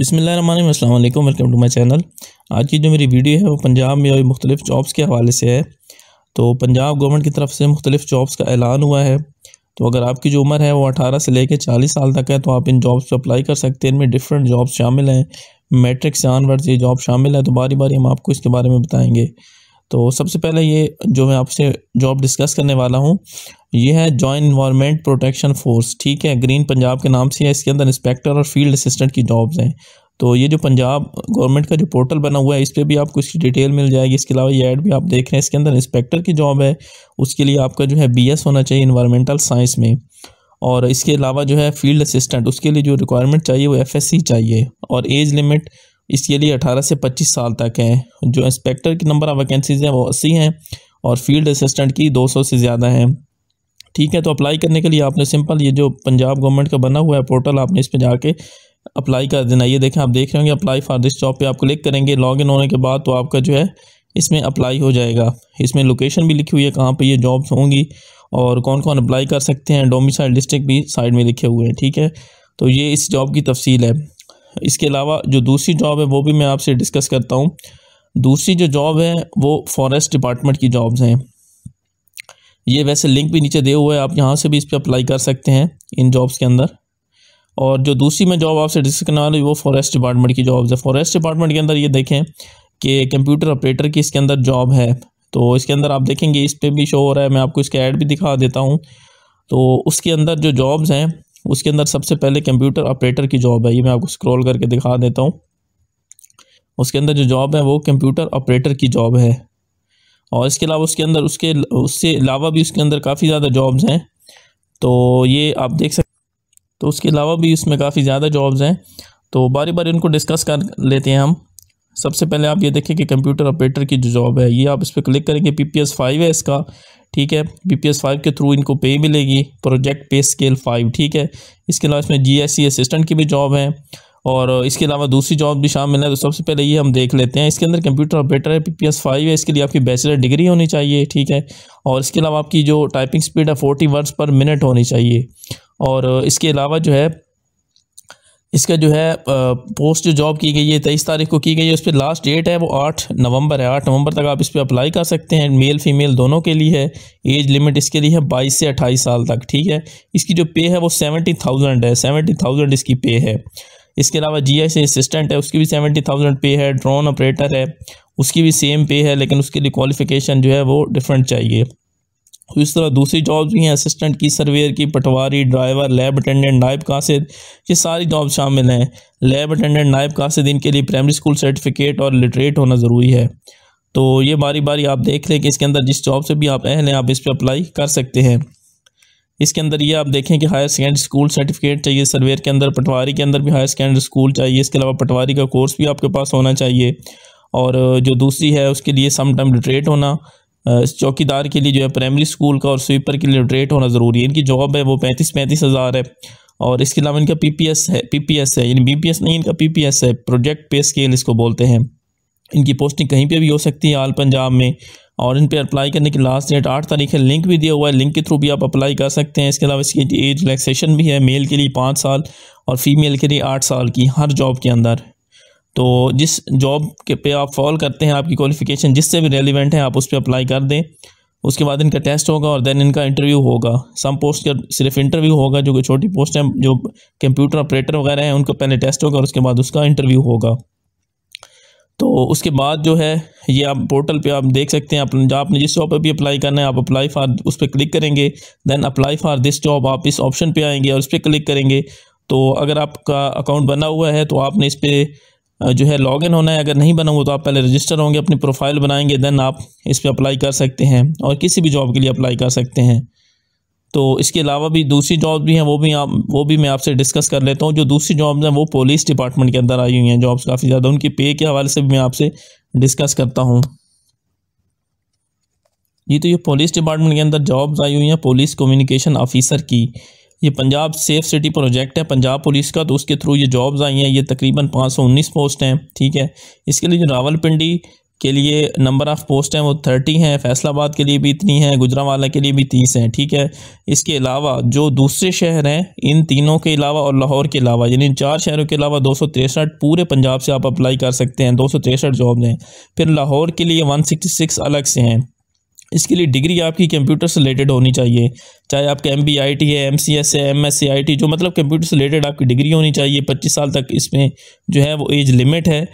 बसमिलीम अल्लाम welcome to my channel आज की जो मेरी वीडियो है वो पंजाब में अभी मुख्तलिफ़ जॉब्स के हवाले से है तो पंजाब गवर्नमेंट की तरफ से मुख्तलिफ़ जॉब्स का ऐलान हुआ है तो अगर आपकी जो उम्र है वो अठारह से लेकर चालीस साल तक है तो आप इन जॉब्स पर अप्लाई कर सकते हैं इनमें डिफरेंट जॉब्स शामिल हैं मेट्रिक से आनवर्स ये जॉब शामिल है तो बारी बारी हम आपको इसके बारे में बताएँगे तो सबसे पहले ये जो मैं आपसे जॉब डिस्कस करने वाला हूँ ये है जॉइंट इन्वायरमेंट प्रोटेक्शन फोर्स ठीक है ग्रीन पंजाब के नाम से है इसके अंदर इंस्पेक्टर और फील्ड असिस्टेंट की जॉब्स हैं तो ये जो पंजाब गवर्नमेंट का जो पोर्टल बना हुआ है इस पर भी आपको इसकी डिटेल मिल जाएगी इसके अलावा ये ऐड भी आप देख रहे हैं इसके अंदर इंस्पेक्टर की जॉब है उसके लिए आपका जो है बी होना चाहिए इन्वायरमेंटल साइंस में और इसके अलावा जो है फील्ड असिस्टेंट उसके लिए जो रिक्वायरमेंट चाहिए वो एफ चाहिए और एज लिमिट इसके लिए 18 से 25 साल तक हैं जो इंस्पेक्टर की नंबर ऑफ़ वैकेंसीज़ हैं वो अस्सी हैं और फील्ड असिस्टेंट की 200 से ज़्यादा हैं ठीक है तो अप्लाई करने के लिए आपने सिंपल ये जो पंजाब गवर्नमेंट का बना हुआ है पोर्टल आपने इस पर जाके अप्लाई कर देना ये देखें आप देख रहे होंगे अप्लाई फॉर दिस जॉब पे आप क्लिक करेंगे लॉग इन होने के बाद तो आपका जो है इसमें अप्लाई हो जाएगा इसमें लोकेशन भी लिखी हुई है कहाँ पे ये जॉब्स होंगी और कौन कौन अप्लाई कर सकते हैं डोमिसाइल डिस्ट्रिक्ट भी साइड में लिखे हुए हैं ठीक है तो ये इस जॉब की तफसील है इसके अलावा जो दूसरी जॉब है वो भी मैं आपसे डिस्कस करता हूँ दूसरी जो जॉब है वो फॉरेस्ट डिपार्टमेंट की जॉब्स हैं ये वैसे लिंक भी नीचे दे हुआ है आप यहाँ से भी इस पर अप्लाई कर सकते हैं इन जॉब्स के अंदर और जो दूसरी मैं जॉब आपसे डिस्कस करने वाली वो फॉरेस्ट डिपार्टमेंट की जॉब्स है फॉरेस्ट डिपार्टमेंट के अंदर ये देखें कि कंप्यूटर ऑपरेटर की इसके अंदर जॉब है तो इसके अंदर आप देखेंगे इस पर भी शो हो रहा है मैं आपको इसका ऐड भी दिखा देता हूँ तो उसके अंदर जो जॉब्स हैं उसके अंदर सबसे पहले कंप्यूटर ऑपरेटर की जॉब है ये मैं आपको स्क्रॉल करके दिखा देता हूँ उसके अंदर जो जॉब है वो कंप्यूटर ऑपरेटर की जॉब है और इसके अलावा उसके अंदर उसके उससे अलावा भी उसके अंदर काफ़ी ज़्यादा जॉब्स हैं तो ये आप देख सकते तो उसके अलावा भी इसमें काफ़ी ज़्यादा जॉब्स हैं तो बारी बारी उनको डिस्कस कर लेते हैं हम सबसे पहले आप ये देखें कि कंप्यूटर ऑपरेटर की जो जॉब है ये आप इस पर क्लिक करेंगे पी पी एस फाइव है इसका ठीक है बी पी एस फाइव के थ्रू इनको पे मिलेगी प्रोजेक्ट पे स्केल फाइव ठीक है इसके अलावा इसमें जी एस सी असिस्टेंट की भी जॉब है और इसके अलावा दूसरी जॉब भी शामिल है तो सबसे पहले ये हम देख लेते हैं इसके अंदर कंप्यूटर ऑपरेटर है पी पी एस फाइव है इसके लिए आपकी बैचलर डिग्री होनी चाहिए ठीक है और इसके अलावा आपकी जो टाइपिंग स्पीड है फोर्टी वर्ड्स पर मिनट होनी चाहिए और इसके अलावा जो है इसका जो है पोस्ट जो जॉब की गई है तेईस तारीख को की गई है उस पर लास्ट डेट है वो आठ नवंबर है आठ नवंबर तक आप इस पर अप्लाई कर सकते हैं मेल फीमेल दोनों के लिए है एज लिमिट इसके लिए है बाईस से अट्ठाईस साल तक ठीक है इसकी जो पे है वो सेवेंटी थाउजेंड है सेवेंटी थाउजेंड इसकी पे है इसके अलावा जी आई सी असिस्टेंट है उसकी भी सेवेंटी थाउजेंड पे है ड्रोन ऑपरेटर है उसकी भी सेम पे है लेकिन उसके लिए क्वालिफिकेशन जो है वो डिफरेंट चाहिए इस तरह दूसरी जॉब्स भी हैं असिस्टेंट की सर्वेयर की पटवारी ड्राइवर लैब अटेंडेंट नायब कासिद ये सारी जॉब शामिल हैं लैब अटेंडेंट नायब कासिद इनके लिए प्राइमरी स्कूल सर्टिफिकेट और लिटरेट होना ज़रूरी है तो ये बारी बारी आप देख लें कि इसके अंदर जिस जॉब से भी आप अहल हैं आप इस पर अप्लाई कर सकते हैं इसके अंदर ये आप देखें कि हायर सेकेंडरी स्कूल सर्टिफिकेट चाहिए सर्वेयर के अंदर पटवारी के अंदर भी हायर सेकेंडरी स्कूल चाहिए इसके अलावा पटवारी का कोर्स भी आपके पास होना चाहिए और जो दूसरी है उसके लिए सम टाइम लिटरेट होना इस चौकीदार के लिए जो है प्राइमरी स्कूल का और स्वीपर के लिए लिटरेट होना ज़रूरी है इनकी जॉब है वो पैंतीस पैंतीस हज़ार है और इसके अलावा इनका एस है एस है यानी एस नहीं इनका एस है प्रोजेक्ट पे स्केल इसको बोलते हैं इनकी पोस्टिंग कहीं पर भी हो सकती है आल पंजाब में और इन पर अप्लाई करने की लास्ट डेट आठ तारीख है लिंक भी दिया हुआ है लिंक के थ्रू भी आप अप्लाई कर सकते हैं इसके अलावा इसकी एज रिलैक्सेशन भी है मेल के लिए पाँच साल और फीमेल के लिए आठ साल की हर जॉब के अंदर तो जिस जॉब के पे आप फॉल करते हैं आपकी क्वालिफ़िकेशन जिससे भी रेलिवेंट है आप उस पर अप्लाई कर दें उसके बाद इनका टेस्ट होगा और देन इनका इंटरव्यू होगा सम पोस्ट का सिर्फ इंटरव्यू होगा जो कि छोटी पोस्ट है जो कंप्यूटर ऑपरेटर वगैरह हैं उनका पहले टेस्ट होगा और उसके बाद उसका इंटरव्यू होगा तो उसके बाद जो है ये आप पोर्टल पे आप देख सकते हैं अपने आपने जिस जॉब पे भी अप्लाई करना है आप अप्लाई फॉर उस पर क्लिक करेंगे then apply for this job आप इस ऑप्शन पे आएंगे और उस पर क्लिक करेंगे तो अगर आपका अकाउंट बना हुआ है तो आपने इस पर जो है इन होना है अगर नहीं बना हुआ तो आप पहले रजिस्टर होंगे अपनी प्रोफाइल बनाएंगे देन आप इस पर अप्लाई कर सकते हैं और किसी भी जॉब के लिए अप्लाई कर सकते हैं तो इसके अलावा भी दूसरी जॉब भी हैं वो भी आप वो भी मैं आपसे डिस्कस कर लेता हूँ जो दूसरी जॉब्स हैं वो पुलिस डिपार्टमेंट के अंदर आई हुई हैं जॉब्स काफ़ी ज़्यादा उनकी पे के हवाले से भी मैं आपसे डिस्कस करता हूँ जी तो ये पुलिस डिपार्टमेंट के अंदर जॉब्स आई हुई हैं पुलिस कम्युनिकेशन ऑफिसर की ये पंजाब सेफ सिटी प्रोजेक्ट है पंजाब पुलिस का तो उसके थ्रू ये जॉब्स आई हैं ये तकरीबन पाँच सौ उन्नीस पोस्ट हैं ठीक है इसके लिए जो रावलपिंडी के लिए नंबर ऑफ़ पोस्ट हैं वो थर्टी हैं फैसलाबाद के लिए भी इतनी हैं गुजरावाला के लिए भी तीस हैं ठीक है इसके अलावा जो दूसरे शहर हैं इन तीनों के अलावा और लाहौर के अलावा यानी इन चार शहरों के अलावा दो पूरे पंजाब से आप अप्लाई कर सकते हैं दो सौ जॉब हैं फिर लाहौर के लिए वन अलग से हैं इसके लिए डिग्री आपकी कंप्यूटर से रिलेटेड होनी चाहिए चाहे आपके एम बी आई टी है एम सी एस है M S C I T जो मतलब कंप्यूटर से रिलेटेड आपकी डिग्री होनी चाहिए पच्चीस साल तक इसमें जो है वो एज लिमिट है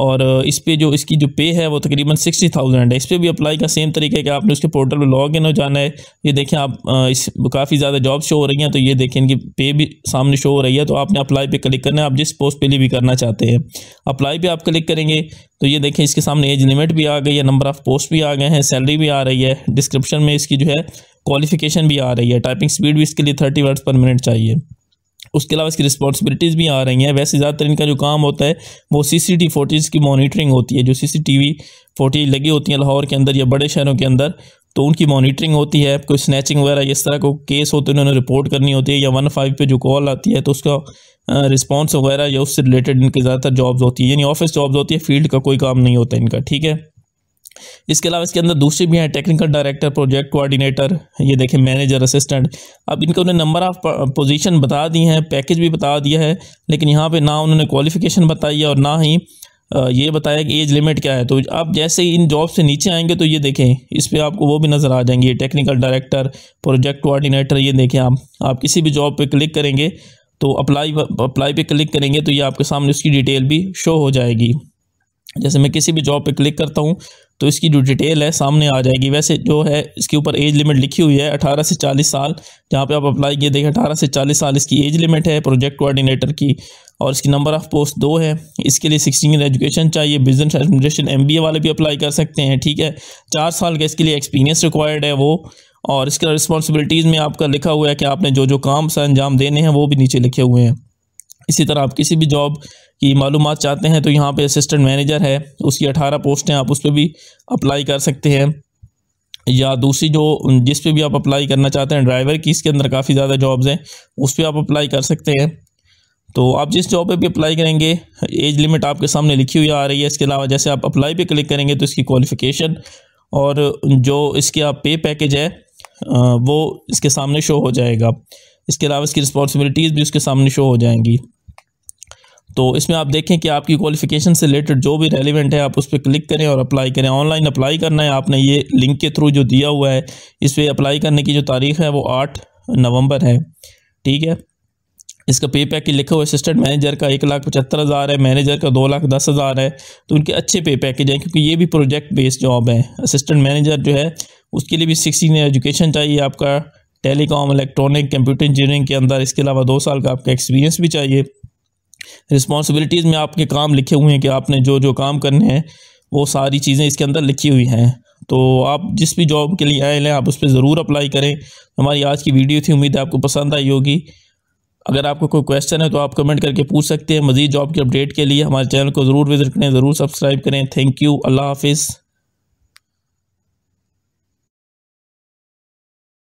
और इस पर जो इसकी जो पे है वो तकरीबन सिक्सटी थाउजेंड है इस पर भी अप्लाई का सेम तरीका है कि आपने उसके पोर्टल पर लॉग इन हो जाना है ये देखें आप इस काफ़ी ज़्यादा जॉब शो हो रही हैं तो ये देखें इनकी पे भी सामने शो हो रही है तो आपने अप्लाई पे क्लिक करना है आप जिस पोस्ट पे लिए भी करना चाहते हैं अप्लाई पे आप क्लिक करेंगे तो ये देखें इसके सामने एज लिमिट भी आ गई है नंबर ऑफ़ पोस्ट भी आ गए हैं सैलरी भी आ रही है डिस्क्रिप्शन में इसकी जो है क्वालिफिकेशन भी आ रही है टाइपिंग स्पीड भी इसके लिए थर्टी वर्ड्स पर मिनट चाहिए उसके अलावा इसकी रिस्पॉन्सिबिलिटीज़ भी आ रही हैं वैसे ज़्यादातर इनका जो काम होता है वो सी सी टी फोटेज की मॉनिटरिंग होती है जो C C T V footage लगी होती हैं लाहौर के अंदर या बड़े शहरों के अंदर तो उनकी मॉनिटरिंग होती है कोई स्नैचिंग वगैरह इस तरह को केस होते हैं उन्होंने रिपोर्ट करनी होती है या वन फाइव पर जो कॉल आती है तो उसका रिस्पॉन्स वगैरह या उससे रिलेटेड इनके ज़्यादातर जॉब्स होती है यानी ऑफिस जॉब्स होती है फील्ड का कोई काम नहीं होता इनका ठीक है इसके अलावा इसके अंदर दूसरे भी हैं टेक्निकल डायरेक्टर प्रोजेक्ट कोऑर्डिनेटर ये देखें मैनेजर असिस्टेंट अब इनको उन्हें नंबर ऑफ़ पोजीशन बता दी हैं पैकेज भी बता दिया है लेकिन यहाँ पे ना उन्होंने क्वालिफ़िकेशन बताई है और ना ही ये बताया कि एज लिमिट क्या है तो आप जैसे ही इन जॉब से नीचे आएंगे तो ये देखें इस पर आपको वो भी नज़र आ जाएंगे टेक्निकल डायरेक्टर प्रोजेक्ट कोआर्डिनेटर ये देखें आप आप किसी भी जॉब पर क्लिक करेंगे तो अप्लाई अप्लाई पर क्लिक करेंगे तो ये आपके सामने उसकी डिटेल भी शो हो जाएगी जैसे मैं किसी भी जॉब पे क्लिक करता हूँ तो इसकी जो डिटेल है सामने आ जाएगी वैसे जो है इसके ऊपर एज लिमिट लिखी हुई है 18 से 40 साल जहाँ पे आप अप्लाई किए देखें 18 से 40 साल इसकी एज लिमिट है प्रोजेक्ट कोऑर्डिनेटर की और इसकी नंबर ऑफ़ पोस्ट दो है इसके लिए सिक्सटीन एजुकेशन चाहिए बिजनेस एडमिनिस्ट्रेशन एम वाले भी अप्लाई कर सकते हैं ठीक है चार साल का इसके लिए एक्सपीरियंस रिक्वायर्ड है वो और इसका रिस्पॉन्सिबिलिटीज़ में आपका लिखा हुआ है कि आपने जो जो काम सर अंजाम देने हैं वो भी नीचे लिखे हुए हैं इसी तरह आप किसी भी जॉब की मालूम चाहते हैं तो यहाँ पे असिस्टेंट मैनेजर है उसकी अठारह पोस्ट हैं आप उस पर भी अप्लाई कर सकते हैं या दूसरी जो जिस पे भी आप अप्लाई करना चाहते हैं ड्राइवर की इसके अंदर काफ़ी ज़्यादा जॉब्स हैं उस पर आप अप्लाई कर सकते हैं तो आप जिस जॉब पे भी अप्लाई करेंगे एज लिमिट आपके सामने लिखी हुई आ रही है इसके अलावा जैसे आप अप्लाई पे क्लिक करेंगे तो इसकी क्वालिफ़िकेशन और जो इसके आप पे पैकेज है वो इसके सामने शो हो जाएगा इसके अलावा इसकी रिस्पॉन्सिबिलिटीज़ भी उसके सामने शो हो जाएंगी तो इसमें आप देखें कि आपकी क्वालिफिकेशन से रिलेटेड जो भी रेलिवेंट है आप उस पर क्लिक करें और अप्लाई करें ऑनलाइन अप्लाई करना है आपने ये लिंक के थ्रू जो दिया हुआ है इस पर अप्लाई करने की जो तारीख है वो आठ नवंबर है ठीक है इसका पे पैकेज लिखा हुआ असिस्टेंट मैनेजर का एक लाख पचहत्तर हज़ार है मैनेजर का दो लाख दस हज़ार है तो उनके अच्छे पे पैकेज हैं क्योंकि ये भी प्रोजेक्ट बेस्ड जॉब है असिस्टेंट मैनेजर जो है उसके लिए भी सिक्सटीन एजुकेशन चाहिए आपका टेलीकॉम इलेक्ट्रॉनिक कंप्यूटर इंजीनियरिंग के अंदर इसके अलावा दो साल का आपका एक्सपीरियंस भी चाहिए रिस्पॉन्सिबिलिटीज़ में आपके काम लिखे हुए हैं कि आपने जो जो काम करने हैं वो सारी चीज़ें इसके अंदर लिखी हुई हैं तो आप जिस भी जॉब के लिए आए हैं आप उस पर ज़रूर अप्लाई करें हमारी आज की वीडियो थी उम्मीद है आपको पसंद आई होगी अगर आपको कोई क्वेश्चन है तो आप कमेंट करके पूछ सकते हैं मजीद जॉब की अपडेट के लिए हमारे चैनल को ज़रूर विजिट करें ज़रूर सब्सक्राइब करें थैंक यू अल्लाह हाफिज़